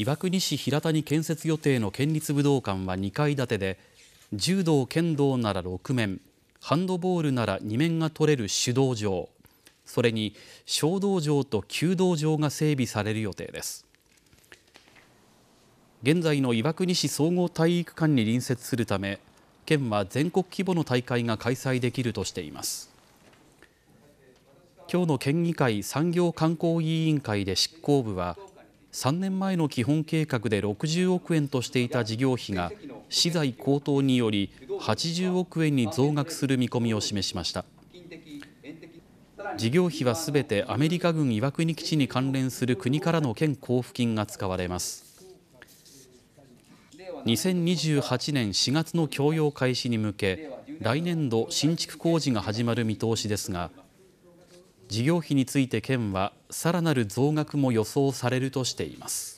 岩国市平田に建設予定の県立武道館は2階建てで柔道、剣道なら6面ハンドボールなら2面が取れる主道場それに小道場と弓道場が整備される予定です現在の岩国市総合体育館に隣接するため県は全国規模の大会が開催できるとしています今日の県議会産業観光委員会で執行部は3年前の基本計画で60億円としていた事業費が資材高騰により80億円に増額する見込みを示しました事業費はすべてアメリカ軍岩国基地に関連する国からの県交付金が使われます2028年4月の供用開始に向け来年度新築工事が始まる見通しですが事業費について県はさらなる増額も予想されるとしています。